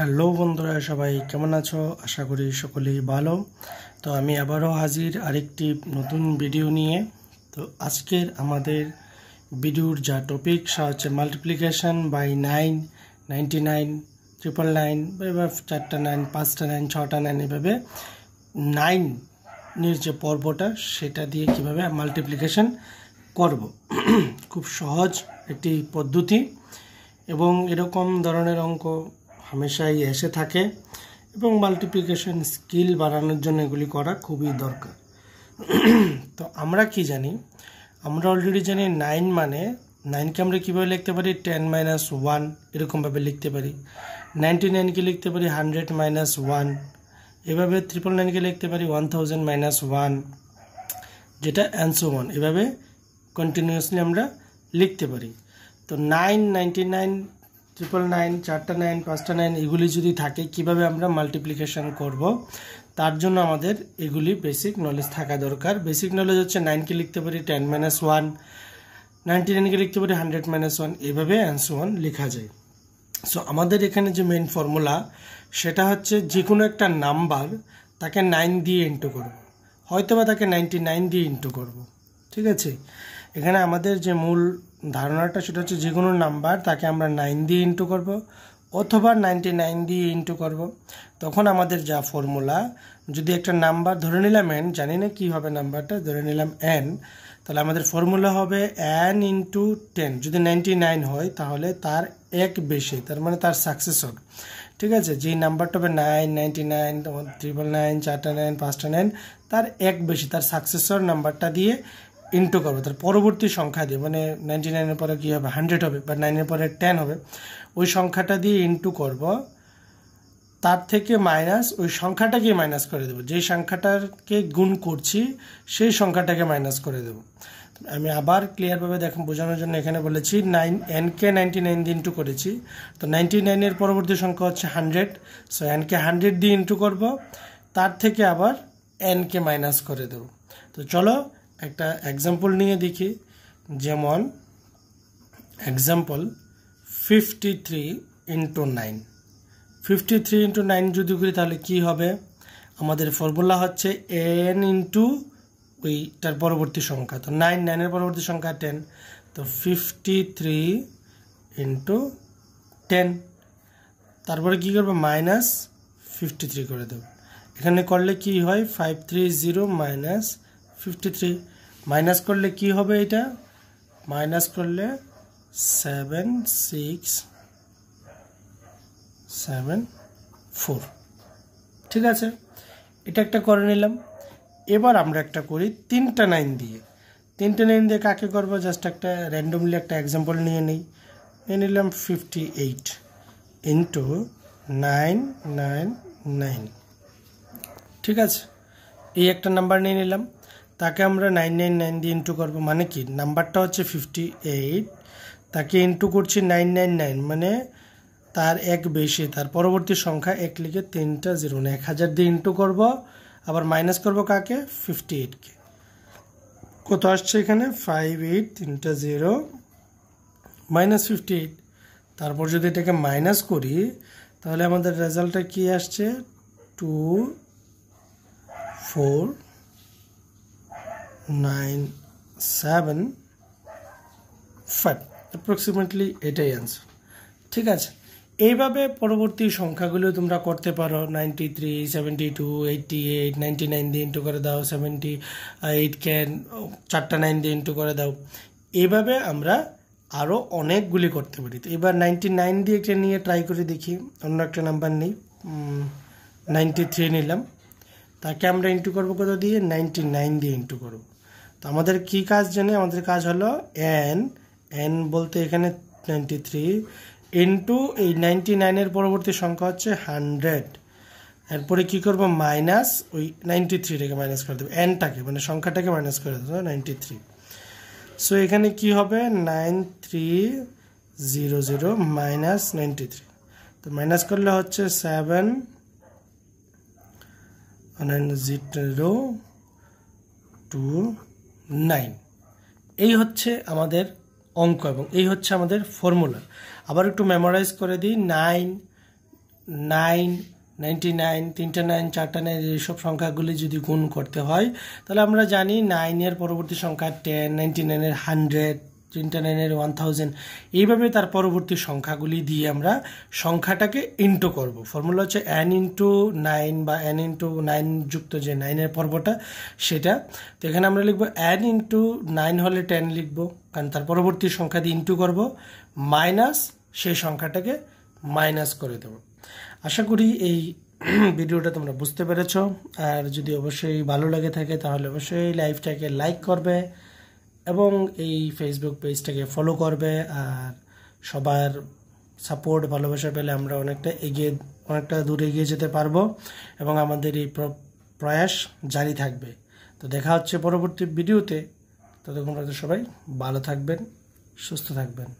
hello বন্ধুরা সবাই কেমন আছো আশা করি সকলেই ভালো তো আমি আবারও হাজির আরেকটি নতুন ভিডিও নিয়ে তো আজকের আমাদের ভিডিওর যা টপিক সে হচ্ছে multiplication by nine ninety nine triple nine বা চারটা নাইন পাঁচটা নাইন ছটা নাইন এভাবে নাইনের যে পর্বটা সেটা দিয়ে কিভাবে মাল্টিপ্লিকেশান করব খুব সহজ একটি পদ্ধতি এবং এরকম ধরনের অঙ্ক হামেশাই এসে থাকে এবং মাল্টিপ্লিকেশন স্কিল বাড়ানোর জন্য এগুলি করা খুবই দরকার তো আমরা কি জানি আমরা অলরেডি জানি নাইন মানে নাইনকে আমরা কীভাবে লিখতে পারি টেন মাইনাস ওয়ান এরকমভাবে লিখতে পারি নাইনটি নাইনকে লিখতে পারি হান্ড্রেড মাইনাস ওয়ান এভাবে ট্রিপল নাইনকে লিখতে পারি ওয়ান থাউজেন্ড মাইনাস ওয়ান যেটা অ্যান্সো ওয়ান এভাবে কন্টিনিউয়াসলি আমরা লিখতে পারি তো nine ninety nine triple nine চারটা নাইন পাঁচটা নাইন এগুলি যদি থাকে কিভাবে আমরা মাল্টিপ্লিকেশন করব তার জন্য আমাদের এগুলি বেসিক নলেজ থাকা দরকার বেসিক নলেজ হচ্ছে নাইনকে লিখতে পারি টেন মাইনাস ওয়ান নাইনটি নাইনকে লিখতে পারি হান্ড্রেড মাইনাস ওয়ান এভাবে অ্যান্সার ওয়ান লেখা যায় সো আমাদের এখানে যে মেন ফর্মুলা সেটা হচ্ছে যে কোনো একটা নাম্বার তাকে নাইন দিয়ে ইন্টু করব হয়তোবা তাকে নাইনটি নাইন দিয়ে ইন্টু করব ঠিক আছে এখানে আমাদের যে মূল ধারণাটা সেটা হচ্ছে যে কোনো নাম্বার তাকে আমরা নাইন দিয়ে ইন্টু করব অথবা নাইনটি নাইন দিয়ে ইন্টু করব তখন আমাদের যা ফর্মুলা যদি একটা নাম্বার ধরে নিলাম এন জানি না কী হবে নাম্বারটা ধরে নিলাম এন তাহলে আমাদের ফর্মুলা হবে এন ইন্টু টেন যদি নাইনটি নাইন হয় তাহলে তার এক বেশি তার মানে তার হোক ঠিক আছে যেই নাম্বারটা হবে nine ninety nine triple nine চারটা নাইন পাঁচটা নাইন তার এক বেশি তার সাকসেসর নাম্বারটা দিয়ে ইন্টু করবো তার পরবর্তী সংখ্যা দিয়ে মানে নাইনটি নাইনের পরে কী হবে হান্ড্রেড হবে বা নাইনের পরে টেন হবে ওই সংখ্যাটা দিয়ে ইন্টু করব তার থেকে মাইনাস ওই সংখ্যাটাকে মাইনাস করে দেবো যেই সংখ্যাটাকে গুণ করছি সেই সংখ্যাটাকে মাইনাস করে দেবো আমি আবার ক্লিয়ারভাবে দেখুন বোঝানোর জন্য এখানে বলেছি নাইন এনকে নাইনটি নাইন দিয়ে ইন্টু করেছি তো নাইনটি নাইনের পরবর্তী সংখ্যা হচ্ছে হান্ড্রেড সো এনকে হান্ড্রেড দিয়ে ইন্টু করব তার থেকে আবার এনকে মাইনাস করে দেবো তো চলো একটা এক্সাম্পল নিয়ে দেখি যেমন example fifty three into nine fifty three into nine যদি করি তাহলে কি হবে আমাদের ফর্মুলা হচ্ছে এন ইন্টু ওইটার পরবর্তী সংখ্যা তো নাইন নাইনের পরবর্তী সংখ্যা টেন তো ফিফটি থ্রি ইন্টু টেন তারপরে কী করবে মাইনাস ফিফটি থ্রি করে দেবো এখানে করলে কি হয় five three zero minus fifty three minus করলে কি হবে এটা মাইনাস করলে সেভেন সিক্স সেভেন ফোর ঠিক আছে এটা একটা করে নিলাম এবার আমরা একটা করি তিনটা নাইন দিয়ে তিনটে নাইন দিয়ে কাকে করবো জাস্ট একটা র্যান্ডমলি একটা এক্সাম্পল নিয়ে নিই নিয়ে নিলাম fifty eight into nine nine nine ঠিক আছে এই একটা নাম্বার নিয়ে নিলাম তাকে আমরা নাইন নাইন নাইন দিয়ে ইন্টু করবো মানে কি নাম্বারটা হচ্ছে ফিফটি এইট তাকে ইন্টু করছি নাইন নাইন নাইন মানে তার এক বেশি তার পরবর্তী সংখ্যা এক লিখে তিনটা জিরো মানে এক হাজার দিয়ে ইন্টু করবো আবার মাইনাস করবো কাকে ফিফটি এইটকে কত আসছে এখানে ফাইভ এইট তিনটা জিরো মাইনাস ফিফটি এইট তারপর যদি এটাকে মাইনাস করি তাহলে আমাদের রেজাল্টটা কি আসছে two four nine seven five approximately এটাই অ্যান্সার ঠিক আছে এইভাবে পরবর্তী সংখ্যাগুলো তোমরা করতে পারো ninety three seventy two eighty eight ninety nine দিয়ে ইন্টু করে দাও সেভেন্টি ক্যান চারটা নাইন দিয়ে ইন্টু করে দাও এইভাবে আমরা আরও অনেকগুলি করতে পারি তো এবার নাইনটি নাইন দিয়ে একটা নিয়ে ট্রাই করে দেখি অন্য একটা নাম্বার নিই নাইনটি থ্রি নিলাম তাকে আমরা ইন্টু করবো কত দিয়ে নাইনটি নাইন দিয়ে ইন্টু করবো তো আমাদের কি কাজ জেনে আমাদের কাজ হলো এন এন বলতে এখানে টোয়েন্টি থ্রি ইন্টু এই নাইনটি নাইনের পরবর্তী সংখ্যা হচ্ছে হান্ড্রেড এরপরে কি করব মাইনাস ওই নাইনটি থ্রিটাকে মাইনাস করে দেবো এনটাকে মানে সংখ্যাটাকে মাইনাস করে দেবো নাইনটি থ্রি সো এখানে কি হবে nine three zero zero minus ninety three তো মাইনাস করলে হচ্ছে seven nine zero two nine এই হচ্ছে আমাদের অঙ্ক এবং এই হচ্ছে আমাদের ফর্মুলা আবার একটু মেমোরাইজ করে দিই নাইন নাইন নাইনটি নাইন তিনটা নাইন চারটা নাইন এইসব সংখ্যাগুলি যদি গুণ করতে হয় তাহলে আমরা জানি নাইনের পরবর্তী সংখ্যা টেন নাইনটি নাইনের হান্ড্রেড তিনটা নাইনের ওয়ান থাউজেন্ড এইভাবে তার পরবর্তী সংখ্যাগুলি দিয়ে আমরা সংখ্যাটাকে ইন্টু করব ফর্মুলা হচ্ছে অ্যান ইন্টু নাইন বা অ্যান ইন্টু নাইন যুক্ত যে নাইনের পর্বটা সেটা তো এখানে আমরা লিখব অ্যান ইন্টু নাইন হলে টেন লিখব কারণ তার পরবর্তী সংখ্যা দিয়ে ইন্টু করব মাইনাস সেই সংখ্যাটাকে মাইনাস করে দেব আশা করি এই ভিডিওটা তোমরা বুঝতে পেরেছ আর যদি অবশ্যই ভালো লাগে থাকে তাহলে অবশ্যই লাইভটাকে লাইক করবে এবং এই ফেসবুক পেজটাকে ফলো করবে আর সবার সাপোর্ট ভালোবাসা পেলে আমরা অনেকটা এগিয়ে অনেকটা দূরে এগিয়ে যেতে পারবো এবং আমাদের এই প্রয়াস জারি থাকবে তো দেখা হচ্ছে পরবর্তী ভিডিওতে ততক্ষণ পর্যন্ত সবাই ভালো থাকবেন সুস্থ থাকবেন